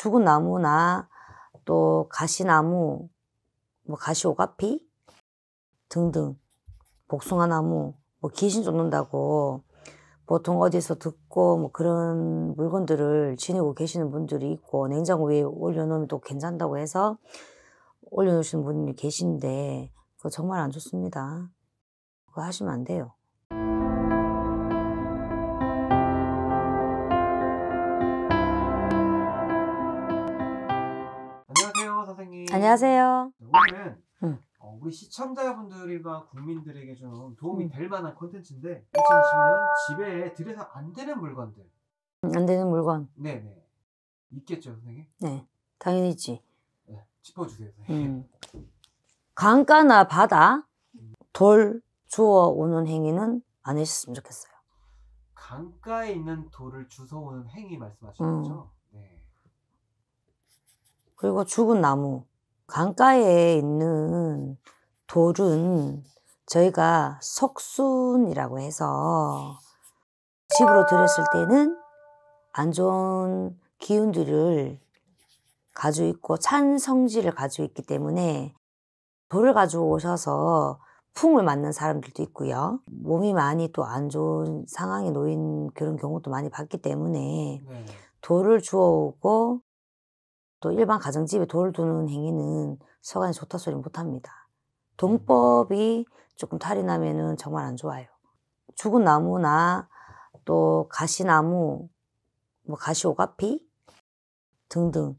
죽은 나무나 또 가시나무, 뭐 가시오가피 등등 복숭아나무, 뭐 귀신 쫓는다고 보통 어디서 듣고 뭐 그런 물건들을 지니고 계시는 분들이 있고 냉장고 위에 올려놓으면 또 괜찮다고 해서 올려놓으시는 분이 계신데 그거 정말 안 좋습니다. 그거 하시면 안 돼요. 안녕하세요. 오늘은 응. 어, 우리 시청자분들과 국민들에게 좀 도움이 될 만한 콘텐츠인데 2020년 집에 들여서 안 되는 물건들 안 되는 물건. 네네 있겠죠 선생님? 네, 당연히 있지. 네, 짚어주세요 선생님 음. 강가나 바다, 돌 주워 오는 행위는 안 했으면 좋겠어요. 강가에 있는 돌을 주워오는 행위 말씀하시는 거죠? 네. 그리고 죽은 나무, 강가에 있는 돌은 저희가 석순이라고 해서 집으로 들였을 때는 안 좋은 기운들을 가지고 있고 찬 성질을 가지고 있기 때문에 돌을 가지고 오셔서 풍을 맞는 사람들도 있고요. 몸이 많이 또 안 좋은 상황에 놓인 그런 경우도 많이 봤기 때문에 네. 돌을 주워오고 또 일반 가정집에 돌을 두는 행위는 서간이 좋다 소리 못합니다. 음. 동법이 조금 탈이 나면은 정말 안 좋아요. 죽은 나무나 또 가시나무, 뭐 가시오가피 등등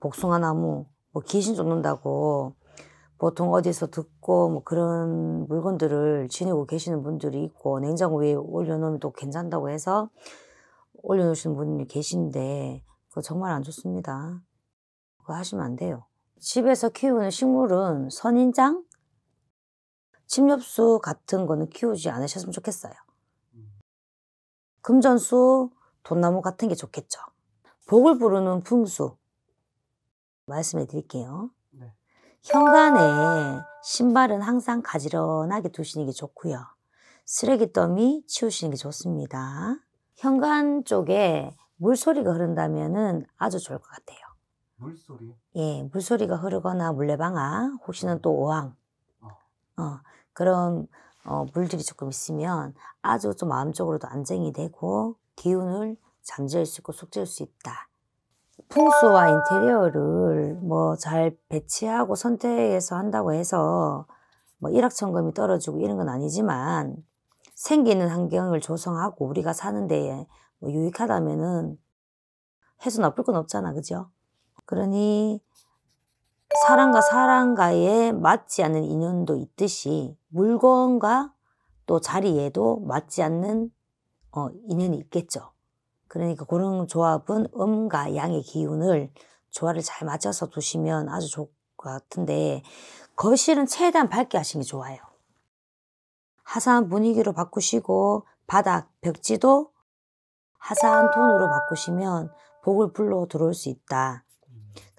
복숭아나무 뭐 귀신 쫓는다고 보통 어디서 듣고 뭐 그런 물건들을 지니고 계시는 분들이 있고 냉장고 위에 올려놓으면 또 괜찮다고 해서 올려놓으시는 분이 계신데 그거 정말 안 좋습니다. 그거 하시면 안 돼요. 집에서 키우는 식물은 선인장, 침엽수 같은 거는 키우지 않으셨으면 좋겠어요. 금전수, 돈나무 같은 게 좋겠죠. 복을 부르는 풍수 말씀해 드릴게요. 네. 현관에 신발은 항상 가지런하게 두시는 게 좋고요. 쓰레기 더미 치우시는 게 좋습니다. 현관 쪽에 물소리가 흐른다면 아주 좋을 것 같아요. 물소리? 예, 물소리가 흐르거나 물레방아, 혹시는 또 오황, 음. 어. 어 그런 어, 물들이 조금 있으면 아주 좀 마음적으로도 안정이 되고 기운을 잠재울 수 있고 숙제할 수 있다. 풍수와 인테리어를 뭐 잘 배치하고 선택해서 한다고 해서 뭐 일확천금이 떨어지고 이런 건 아니지만 생기는 환경을 조성하고 우리가 사는 데에 뭐 유익하다면은 해서 나쁠 건 없잖아, 그죠? 그러니 사람과 사람과의 맞지 않는 인연도 있듯이 물건과 또 자리에도 맞지 않는 어, 인연이 있겠죠. 그러니까 그런 조합은 음과 양의 기운을 조화를 잘 맞춰서 두시면 아주 좋을 것 같은데 거실은 최대한 밝게 하시는 게 좋아요. 화사한 분위기로 바꾸시고 바닥, 벽지도 화사한 톤으로 바꾸시면 복을 불러 들어올 수 있다.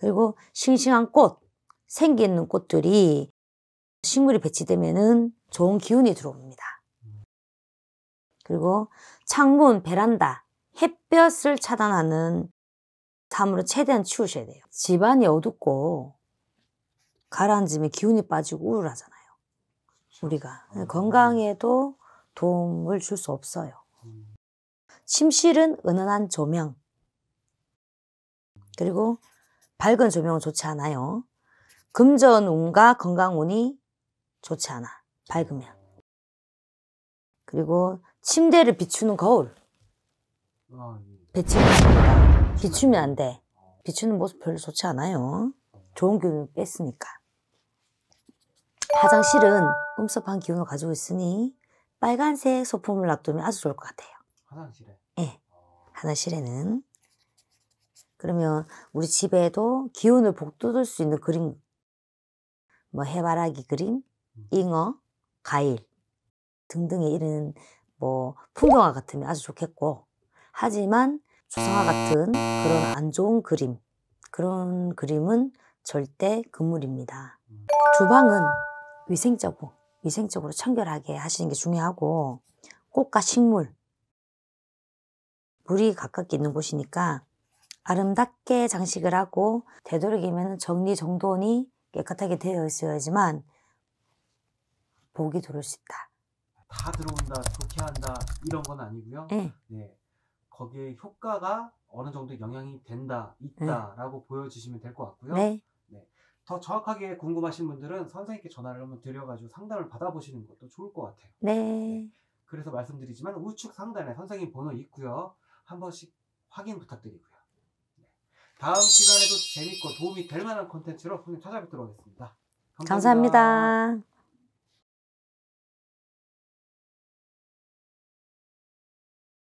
그리고 싱싱한 꽃, 생기 는 꽃들이 식물이 배치되면 좋은 기운이 들어옵니다. 그리고 창문, 베란다, 햇볕을 차단하는 담으로 최대한 치우셔야 돼요. 집안이 어둡고 가라앉으면 기운이 빠지고 우울하잖아요. 우리가 음. 건강에도 도움을 줄 수 없어요. 음. 침실은 은은한 조명 그리고 밝은 조명은 좋지 않아요. 금전운과 건강운이 좋지 않아. 밝으면. 그리고 침대를 비추는 거울. 아, 예. 비추면 안 돼. 어. 비추는 모습 별로 좋지 않아요. 어. 좋은 기운을 뺐으니까. 화장실은 음습한 기운을 가지고 있으니 빨간색 소품을 놔두면 아주 좋을 것 같아요. 화장실에? 네. 화장실에는. 그러면 우리 집에도 기운을 북돋을 수 있는 그림 뭐 해바라기 그림, 음. 잉어, 과일 등등의 이런 뭐 풍경화 같으면 아주 좋겠고 하지만 조상화 같은 그런 안 좋은 그림 그런 그림은 절대 금물입니다. 음. 주방은 위생적으로 위생적으로 청결하게 하시는 게 중요하고 꽃과 식물 물이 가깝게 있는 곳이니까 아름답게 장식을 하고 되도록이면 정리정돈이 깨끗하게 되어 있어야지만 복이 들어올 수 있다. 다 들어온다, 좋게 한다 이런 건 아니고요. 네. 네. 거기에 효과가 어느 정도 영향이 된다, 네. 있다라고 네. 보여주시면 될 것 같고요. 네. 네. 더 정확하게 궁금하신 분들은 선생님께 전화를 한번 드려가지고 상담을 받아보시는 것도 좋을 것 같아요. 네. 네. 그래서 말씀드리지만 우측 상단에 선생님 번호 있고요. 한 번씩 확인 부탁드리고요. 다음 시간에도 재밌고 도움이 될 만한 콘텐츠로 선님 찾아뵙도록 하겠습니다 감사합니다. 감사합니다.